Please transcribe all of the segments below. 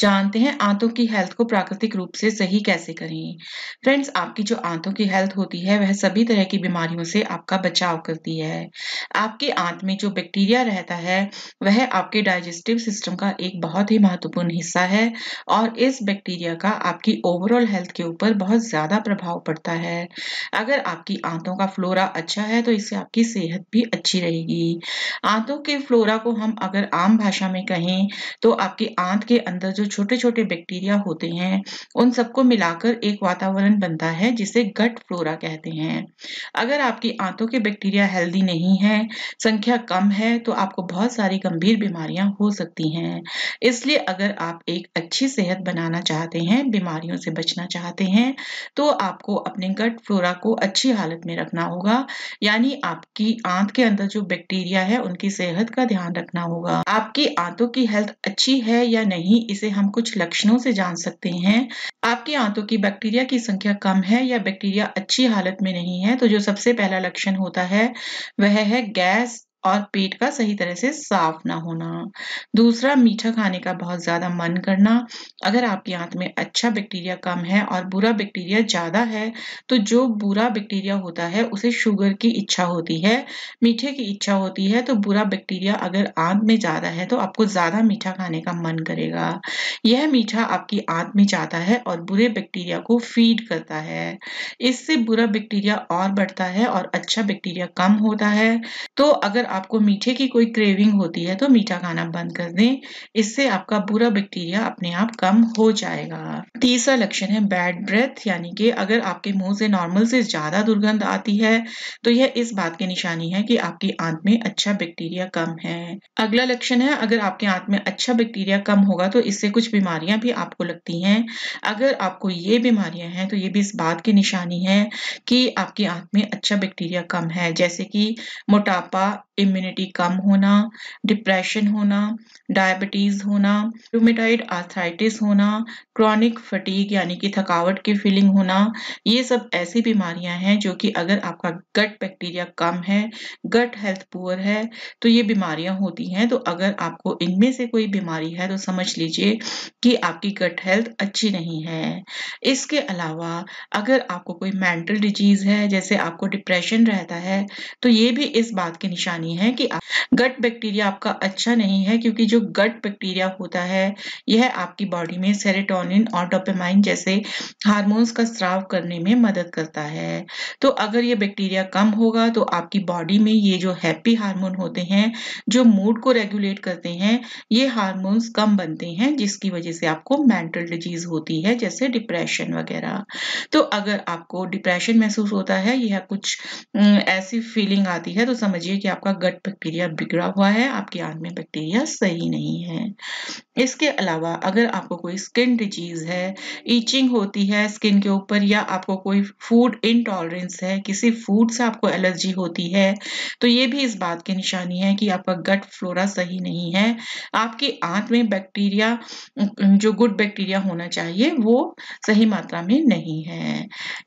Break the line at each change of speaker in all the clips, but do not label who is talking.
जानते हैं आंतों की हेल्थ को प्राकृतिक रूप से सही कैसे करें फ्रेंड्स आपकी जो आंतों की हेल्थ होती है वह सभी तरह की बीमारियों से आपका बचाव करती है आपके आंत में जो बैक्टीरिया रहता है वह आपके डाइजेस्टिव सिस्टम का एक बहुत ही महत्वपूर्ण हिस्सा है और इस बैक्टीरिया का आपकी ओवरऑल हेल्थ के ऊपर बहुत ज़्यादा प्रभाव पड़ता है अगर आपकी आंतों का फ्लोरा अच्छा है तो इससे आपकी सेहत भी अच्छी रहेगी आंतों के फ्लोरा को हम अगर आम भाषा में कहें तो आपके आंत के अंदर जो छोटे छोटे बैक्टीरिया होते हैं उन सबको मिलाकर एक वातावरण बनता है जिसे गट फ्लोरा कहते हैं अगर आपकी आंतों के बैक्टीरिया हेल्दी नहीं है संख्या कम है तो आपको बहुत सारी गंभीर बीमारियां हो सकती हैं इसलिए अगर आप एक अच्छी सेहत बनाना चाहते हैं बीमारियों से बचना चाहते हैं तो आपको अपने गट फ्लोरा को अच्छी हालत में रखना होगा यानी आपकी आंत के अंदर जो बैक्टीरिया है उनकी सेहत का ध्यान रखना होगा आपकी आंतों की हेल्थ अच्छी है या नहीं इसे हम कुछ लक्षणों से जान सकते हैं आपकी आंतों की बैक्टीरिया की संख्या कम है या बैक्टीरिया अच्छी हालत में नहीं है तो जो सबसे पहला लक्षण होता है वह है गैस और पेट का सही तरह से साफ ना होना दूसरा मीठा खाने का बहुत ज़्यादा मन करना अगर आपके आंत में अच्छा बैक्टीरिया कम है और बुरा बैक्टीरिया ज़्यादा है तो जो बुरा बैक्टीरिया होता है उसे शुगर की इच्छा होती है मीठे की इच्छा होती है तो बुरा बैक्टीरिया अगर आंत में ज़्यादा है तो आपको ज़्यादा मीठा खाने का मन करेगा यह मीठा आपकी आंत में जाता है और बुरे बैक्टीरिया को फीड करता है इससे बुरा बैक्टीरिया और बढ़ता है और अच्छा बैक्टीरिया कम होता है तो अगर आपको मीठे की कोई क्रेविंग होती है तो मीठा खाना बंद कर दें इससे आपका बुरा बैक्टीरिया अपने आप कम हो जाएगा तीसरा लक्षण है बैड ब्रेथ यानी कि अगर आपके मुंह से नॉर्मल से ज्यादा दुर्गंध आती है तो यह इस बात की निशानी है कि आपकी आंत में अच्छा बैक्टीरिया कम है अगला लक्षण है अगर आपके आंत में अच्छा बैक्टीरिया कम होगा तो इससे कुछ बीमारियां भी आपको लगती हैं अगर आपको ये बीमारियां हैं तो ये भी इस बात की निशानी है कि आपकी आंत में अच्छा बैक्टीरिया कम है जैसे कि मोटापा इम्यूनिटी कम होना डिप्रेशन होना डायबिटीज़ होना रूमेटाइड आर्थराइटिस होना क्रॉनिक फटीक यानी कि थकावट की फीलिंग होना ये सब ऐसी बीमारियां हैं जो कि अगर आपका गट बैक्टीरिया कम है गट हेल्थ पुअर है तो ये बीमारियां होती हैं तो अगर आपको इनमें से कोई बीमारी है तो समझ लीजिए कि आपकी गट हेल्थ अच्छी नहीं है इसके अलावा अगर आपको कोई मेंटल डिजीज़ है जैसे आपको डिप्रेशन रहता है तो ये भी इस बात की निशानी बतानी है कि गट बैक्टीरिया आपका अच्छा नहीं है क्योंकि जो गट बैक्टीरिया होता है यह आपकी बॉडी में सेरेटोनिन और डोपेमाइन जैसे हार्मोन्स का स्राव करने में मदद करता है तो अगर ये बैक्टीरिया कम होगा तो आपकी बॉडी में ये जो हैप्पी हार्मोन होते हैं जो मूड को रेगुलेट करते हैं ये हार्मोन्स कम बनते हैं जिसकी वजह से आपको मेंटल डिजीज होती है जैसे डिप्रेशन वगैरह तो अगर आपको डिप्रेशन महसूस होता है यह कुछ ऐसी फीलिंग आती है तो समझिए कि आपका गट बैक्टीरिया बिगड़ा हुआ है आपकी आंत में बैक्टीरिया सही नहीं है इसके अलावा अगर आपको कोई स्किन डिजीज है ईचिंग होती है स्किन के ऊपर या आपको कोई फूड इनटॉलरेंस है किसी फूड से आपको एलर्जी होती है तो ये भी इस बात की निशानी है कि आपका गट फ्लोरा सही नहीं है आपकी आंत में बैक्टीरिया जो गुड बैक्टीरिया होना चाहिए वो सही मात्रा में नहीं है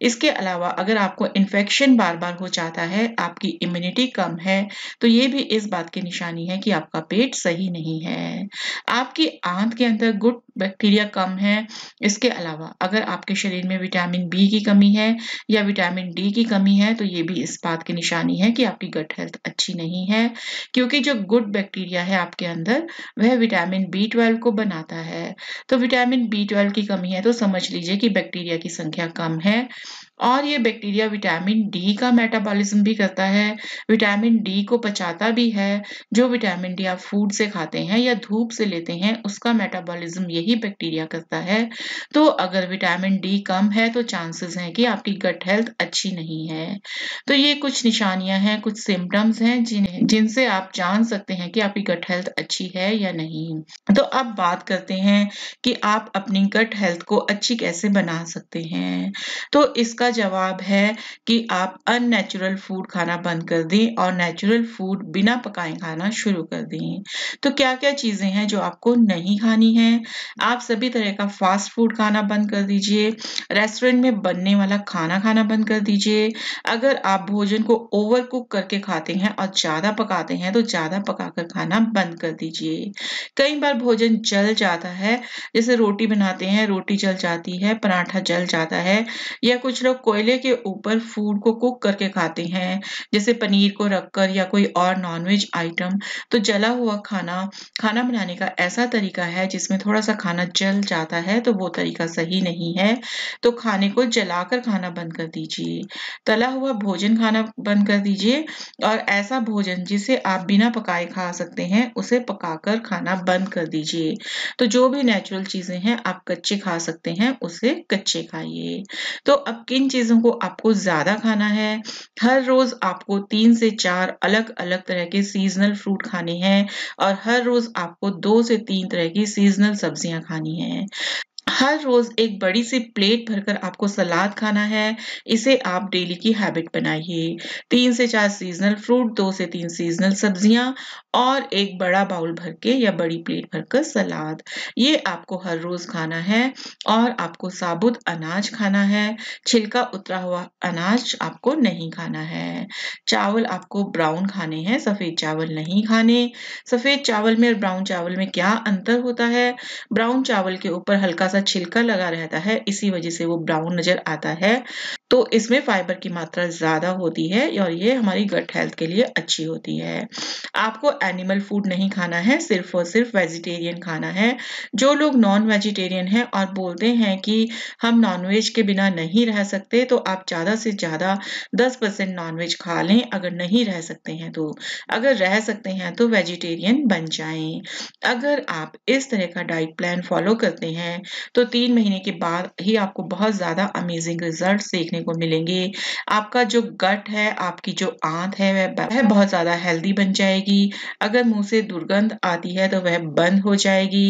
इसके अलावा अगर आपको इन्फेक्शन बार बार हो जाता है आपकी इम्यूनिटी कम है तो ये भी इस बात की निशानी है कि आपका पेट सही नहीं है आपकी आंत के अंदर गुड बैक्टीरिया कम है इसके अलावा अगर आपके शरीर में विटामिन बी की कमी है या विटामिन डी की कमी है तो ये भी इस बात की निशानी है कि आपकी गट हेल्थ अच्छी नहीं है क्योंकि जो गुड बैक्टीरिया है आपके अंदर वह विटामिन बी ट्वेल्व को बनाता है तो विटामिन बी ट्वेल्व की कमी है तो समझ लीजिए कि बैक्टीरिया की संख्या कम है और ये बैक्टीरिया विटामिन डी का मेटाबॉलिज्म भी करता है विटामिन डी को बचाता भी है जो विटामिन डी आप फूड से खाते हैं या धूप से लेते हैं उसका मेटाबॉलिज्म यही बैक्टीरिया करता है तो अगर विटामिन डी कम है तो चांसेस हैं कि आपकी गट हेल्थ अच्छी नहीं है तो ये कुछ निशानियां हैं कुछ सिम्टम्स हैं जिन्हें जिनसे आप जान सकते हैं कि आपकी गट हेल्थ अच्छी है या नहीं तो अब बात करते हैं कि आप अपनी गट हेल्थ को अच्छी कैसे बना सकते हैं तो इसका जवाब है कि आप अननेचुरल फूड खाना बंद कर दें और नेचुरल फूड फूड बिना पकाए खाना शुरू कर दें तो क्या क्या चीज़ें हैं जो आपको नहीं खानी है आप सभी तरह का फास्ट फूड खाना बंद कर दीजिए रेस्टोरेंट में बनने वाला खाना खाना बंद कर दीजिए अगर आप भोजन को ओवर कुक करके खाते हैं और ज़्यादा पकाते हैं तो ज़्यादा पकाकर खाना बंद कर दीजिए कई बार भोजन जल जाता है जैसे रोटी बनाते हैं रोटी जल जाती है पराठा जल जाता है या कुछ लोग कोयले के ऊपर फूड को कुक करके खाते हैं जैसे पनीर को रखकर या कोई कोई और नॉनवेज आइटम तो जला हुआ खाना खाना बनाने का ऐसा तरीका है जिसमें थोड़ा सा खाना जल जाता है तो वो तरीका सही नहीं है तो खाने को जलाकर खाना बंद कर दीजिए तला हुआ भोजन खाना बंद कर दीजिए और ऐसा भोजन जिसे आप बिना पकाए खा सकते हैं उसे पकाकर खाना बंद कर दीजिए तो जो भी नेचुरल चीजें हैं आप कच्चे खा सकते हैं उसे कच्चे खाइए तो अब किन चीजों को आपको ज्यादा खाना है हर रोज आपको तीन से चार अलग अलग तरह के सीजनल फ्रूट खाने हैं और हर रोज आपको दो से तीन तरह की सीजनल सब्जियां खानी हैं हर रोज एक बड़ी सी प्लेट भरकर आपको सलाद खाना है इसे आप डेली की हैबिट बनाइए तीन से चार सीजनल फ्रूट दो से तीन सीजनल सब्जियां और एक बड़ा बाउल भर के या बड़ी प्लेट भरकर सलाद ये आपको हर रोज खाना है और आपको साबुत अनाज खाना है छिलका उतरा हुआ अनाज आपको नहीं खाना है चावल आपको ब्राउन खाने हैं सफेद चावल नहीं खाने सफेद चावल में और ब्राउन चावल में क्या अंतर होता है ब्राउन चावल के ऊपर हल्का सा छिलका लगा रहता है इसी वजह से वो ब्राउन नजर आता है तो इसमें फाइबर की मात्रा ज्यादा होती है और ये हमारी गट हेल्थ के लिए अच्छी होती है आपको एनिमल फूड नहीं खाना है सिर्फ और सिर्फ वेजिटेरियन खाना है जो लोग नॉन वेजिटेरियन हैं और बोलते हैं कि हम नॉनवेज के बिना नहीं रह सकते तो आप ज़्यादा से ज़्यादा 10 परसेंट नॉनवेज खा लें अगर नहीं रह सकते हैं तो अगर रह सकते हैं तो वेजिटेरियन बन जाए अगर आप इस तरह का डाइट प्लान फॉलो करते हैं तो तीन महीने के बाद ही आपको बहुत ज़्यादा अमेजिंग रिजल्ट देखने को मिलेंगे आपका जो गट है आपकी जो आंत है वह बहुत ज़्यादा हेल्दी बन जाएगी अगर मुंह से दुर्गंध आती है तो वह बंद हो जाएगी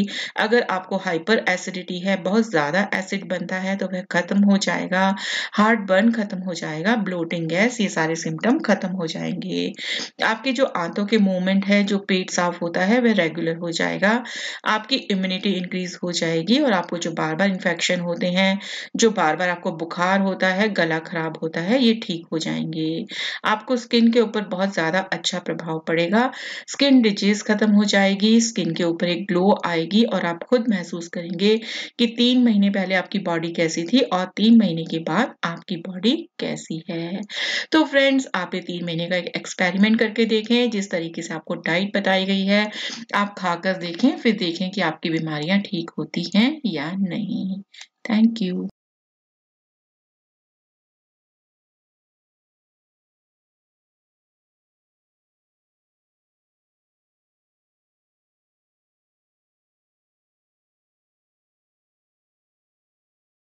अगर आपको हाइपर एसिडिटी है बहुत ज़्यादा एसिड बनता है तो वह खत्म हो जाएगा हार्ट बर्न खत्म हो जाएगा ब्लोटिंग गैस ये सारे सिम्टम खत्म हो जाएंगे आपके जो आंतों के मूवमेंट है जो पेट साफ होता है वह रेगुलर हो जाएगा आपकी इम्यूनिटी इंक्रीज हो जाएगी और आपको जो बार बार इन्फेक्शन होते हैं जो बार बार आपको बुखार होता है गला खराब होता है ये ठीक हो जाएंगे आपको स्किन के ऊपर बहुत ज़्यादा अच्छा प्रभाव पड़ेगा स्किन डिजीज खत्म हो जाएगी स्किन के ऊपर एक ग्लो आएगी और आप खुद महसूस करेंगे कि तीन महीने पहले आपकी बॉडी कैसी थी और तीन महीने के बाद आपकी बॉडी कैसी है तो फ्रेंड्स आप ये तीन महीने का एक एक्सपेरिमेंट करके देखें जिस तरीके से आपको डाइट बताई गई है आप खाकर देखें फिर देखें कि आपकी बीमारियां ठीक होती हैं या नहीं थैंक यू